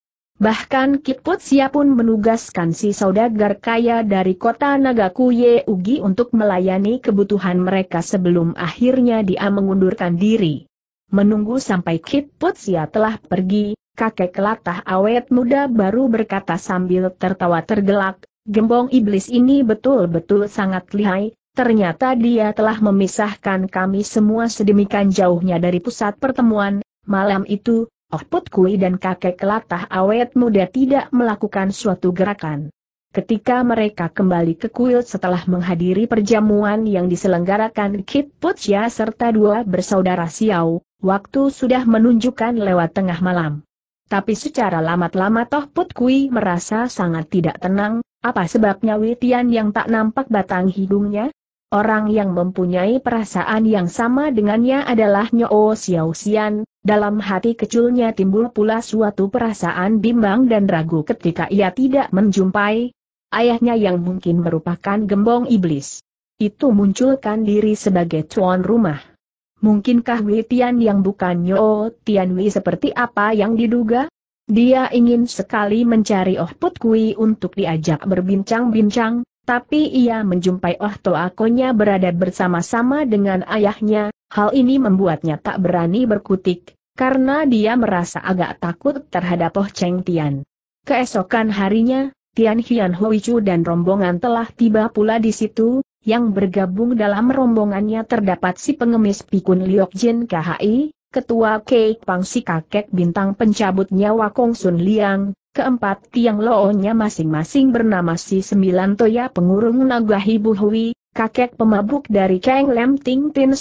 [SPEAKER 1] Bahkan Kiput Sia pun menugaskan si saudagar kaya dari kota Ye Ugi untuk melayani kebutuhan mereka sebelum akhirnya dia mengundurkan diri. Menunggu sampai Kiput Sia telah pergi, kakek Kelatah awet muda baru berkata sambil tertawa tergelak, gembong iblis ini betul-betul sangat lihai, ternyata dia telah memisahkan kami semua sedemikian jauhnya dari pusat pertemuan, malam itu, Oh, put Kui dan kakek kelatah awet muda tidak melakukan suatu gerakan. Ketika mereka kembali ke kuil setelah menghadiri perjamuan yang diselenggarakan Kit Putia ya serta dua bersaudara Xiao, waktu sudah menunjukkan lewat tengah malam. Tapi secara lama lama Toh Put Kui merasa sangat tidak tenang, apa sebabnya Witian yang tak nampak batang hidungnya? Orang yang mempunyai perasaan yang sama dengannya adalah Nyo Xiao Xian, dalam hati kecilnya timbul pula suatu perasaan bimbang dan ragu ketika ia tidak menjumpai ayahnya yang mungkin merupakan gembong iblis. Itu munculkan diri sebagai tuan rumah. Mungkinkah Wei Tian yang bukan Nyo Tian Wei seperti apa yang diduga? Dia ingin sekali mencari Oh Put Kui untuk diajak berbincang-bincang, tapi ia menjumpai Oh Toakonya berada bersama-sama dengan ayahnya, hal ini membuatnya tak berani berkutik, karena dia merasa agak takut terhadap Oh Cheng Tian. Keesokan harinya, Tian Hian Chu dan rombongan telah tiba pula di situ, yang bergabung dalam rombongannya terdapat si pengemis pikun Liok Jin KHI, ketua Kei Pang si kakek bintang pencabut nyawa Kong Sun Liang, Keempat tiang loonya masing-masing bernama si sembilan toya pengurung Hibu Hui, kakek pemabuk dari Kang Lem Ting Tin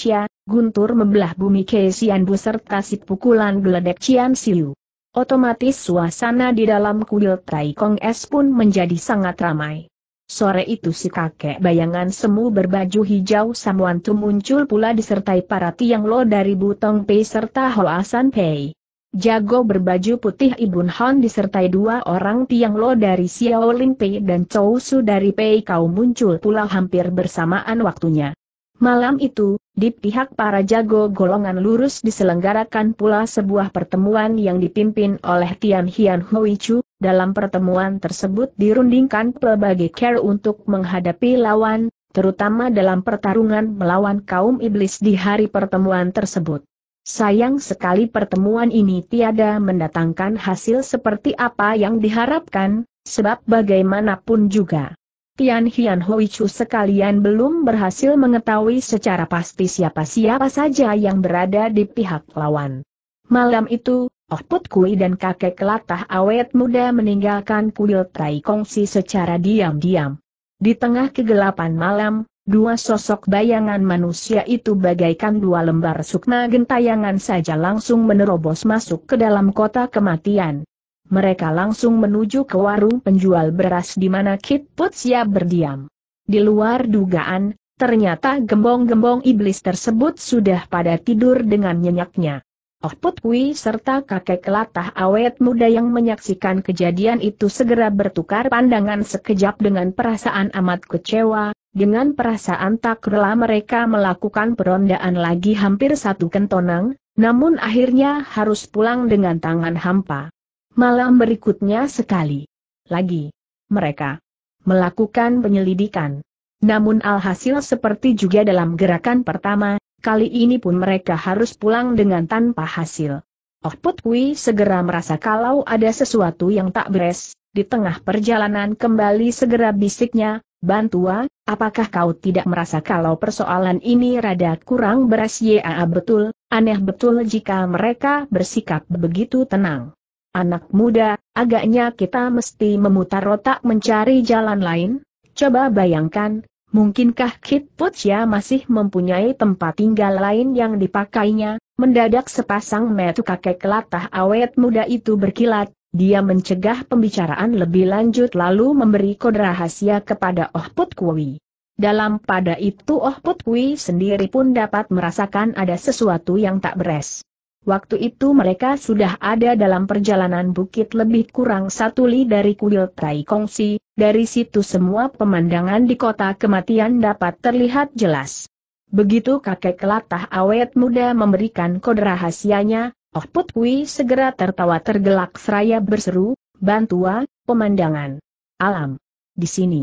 [SPEAKER 1] guntur membelah bumi Kesian Bu serta si pukulan geledek Cian Siu. Otomatis suasana di dalam kuil Tai Kong Es pun menjadi sangat ramai. Sore itu si kakek bayangan semu berbaju hijau Samuantu muncul pula disertai para tiang lo dari Butong Pei serta Hoasan Pei. Jago berbaju putih Ibun Han disertai dua orang Tiang Lo dari Lin Pei dan Chou Su dari Pei Kau muncul pula hampir bersamaan waktunya. Malam itu, di pihak para jago golongan lurus diselenggarakan pula sebuah pertemuan yang dipimpin oleh Tian Hian Hui Chu, dalam pertemuan tersebut dirundingkan pelbagai care untuk menghadapi lawan, terutama dalam pertarungan melawan kaum iblis di hari pertemuan tersebut. Sayang sekali pertemuan ini tiada mendatangkan hasil seperti apa yang diharapkan, sebab bagaimanapun juga. Tian Hian Hui Chu sekalian belum berhasil mengetahui secara pasti siapa-siapa saja yang berada di pihak lawan. Malam itu, Oh Put Kui dan kakek latah awet muda meninggalkan kuil Tai Kongsi secara diam-diam. Di tengah kegelapan malam, Dua sosok bayangan manusia itu bagaikan dua lembar sukma gentayangan saja langsung menerobos masuk ke dalam kota kematian. Mereka langsung menuju ke warung penjual beras di mana Kit Putsia berdiam. Di luar dugaan, ternyata gembong-gembong iblis tersebut sudah pada tidur dengan nyenyaknya. Oh Putwi serta kakek latah awet muda yang menyaksikan kejadian itu segera bertukar pandangan sekejap dengan perasaan amat kecewa, dengan perasaan tak rela mereka melakukan perondaan lagi hampir satu kentonang, namun akhirnya harus pulang dengan tangan hampa. Malam berikutnya sekali. Lagi. Mereka melakukan penyelidikan. Namun alhasil seperti juga dalam gerakan pertama, kali ini pun mereka harus pulang dengan tanpa hasil. Oh Put segera merasa kalau ada sesuatu yang tak beres, di tengah perjalanan kembali segera bisiknya, Bantua, apakah kau tidak merasa kalau persoalan ini rada kurang beres ya betul, aneh betul jika mereka bersikap begitu tenang. Anak muda, agaknya kita mesti memutar otak mencari jalan lain, coba bayangkan, Mungkinkah Kit Putia masih mempunyai tempat tinggal lain yang dipakainya? Mendadak sepasang metu kakek latah awet muda itu berkilat, dia mencegah pembicaraan lebih lanjut lalu memberi kode rahasia kepada Oh Put Kui. Dalam pada itu Oh Put Kui sendiri pun dapat merasakan ada sesuatu yang tak beres. Waktu itu mereka sudah ada dalam perjalanan bukit lebih kurang satu li dari kuil Tai si, dari situ semua pemandangan di kota kematian dapat terlihat jelas. Begitu kakek kelatah awet muda memberikan kode rahasianya, Oh Putwi segera tertawa tergelak seraya berseru, Bantua, pemandangan. Alam. Di sini.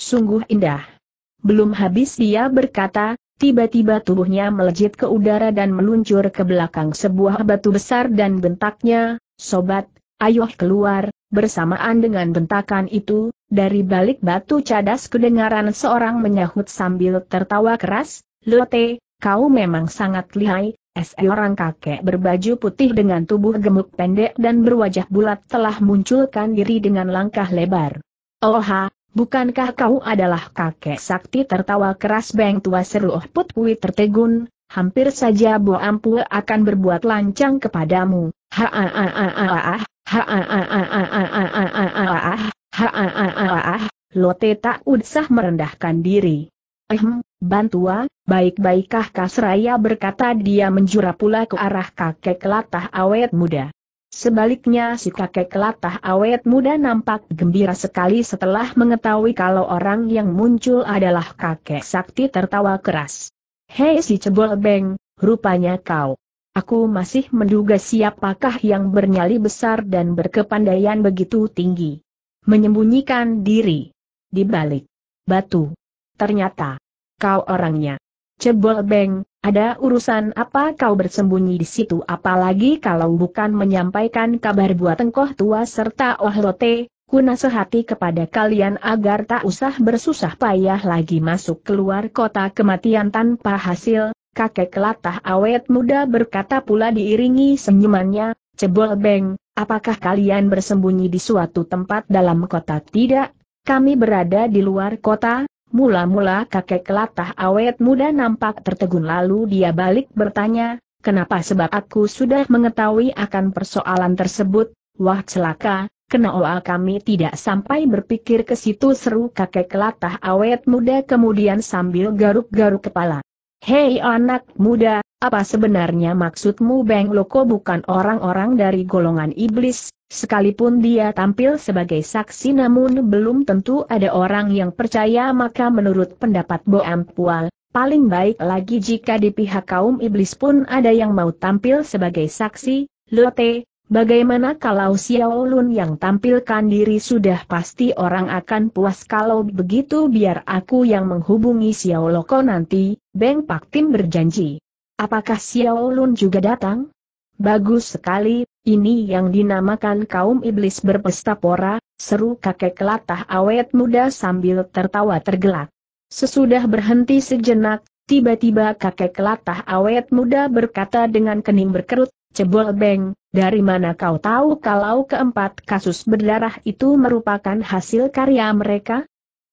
[SPEAKER 1] Sungguh indah. Belum habis dia berkata, tiba-tiba tubuhnya melejit ke udara dan meluncur ke belakang sebuah batu besar dan bentaknya, Sobat, ayo keluar, bersamaan dengan bentakan itu, dari balik batu cadas kedengaran seorang menyahut sambil tertawa keras, Lote, kau memang sangat lihai, SE orang kakek berbaju putih dengan tubuh gemuk pendek dan berwajah bulat telah munculkan diri dengan langkah lebar. Oha, bukankah kau adalah kakek sakti tertawa keras Beng tua seru Oh Put tertegun, hampir
[SPEAKER 2] saja bu Ampu akan berbuat lancang kepadamu. Ha ha ha ha ha ha ha ha ha ha ha ha ha ha ha ha lo Lote tak usah
[SPEAKER 1] merendahkan diri. Ehm, bantua, baik-baikkah Kasraya berkata dia menjura pula ke arah kakek latah awet muda. Sebaliknya si kakek latah awet muda nampak gembira sekali setelah mengetahui kalau orang yang muncul adalah kakek sakti tertawa keras. Hei si cebol beng, rupanya kau. Aku masih menduga siapakah yang bernyali besar dan berkepandaian begitu tinggi menyembunyikan diri di balik batu. Ternyata, kau orangnya. Cebol Beng, ada urusan apa kau bersembunyi di situ apalagi kalau bukan menyampaikan kabar buat tengkoh tua serta ohlote, ku nasihati kepada kalian agar tak usah bersusah payah lagi masuk keluar kota kematian tanpa hasil, kakek latah awet muda berkata pula diiringi senyumannya, Cebol Beng, apakah kalian bersembunyi di suatu tempat dalam kota? Tidak, kami berada di luar kota, mula-mula kakek kelatah awet muda nampak tertegun lalu dia balik bertanya, kenapa sebab aku sudah mengetahui akan persoalan tersebut, wah celaka, oa kami tidak sampai berpikir ke situ seru kakek kelatah awet muda kemudian sambil garuk-garuk kepala. Hei anak muda, apa sebenarnya maksudmu Beng Loko bukan orang-orang dari golongan iblis, sekalipun dia tampil sebagai saksi namun belum tentu ada orang yang percaya maka menurut pendapat Bo Ampual, paling baik lagi jika di pihak kaum iblis pun ada yang mau tampil sebagai saksi, Lote, Bagaimana kalau Xiao Lun yang tampilkan diri sudah pasti orang akan puas kalau begitu biar aku yang menghubungi Xiao Loko nanti, Beng Pak Tim berjanji. Apakah Xiao Lun juga datang? Bagus sekali, ini yang dinamakan kaum iblis berpesta pora, seru kakek kelatah awet muda sambil tertawa tergelak. Sesudah berhenti sejenak, tiba-tiba kakek kelatah awet muda berkata dengan kening berkerut, Cebol Beng, dari mana kau tahu kalau keempat kasus berdarah itu merupakan hasil karya mereka?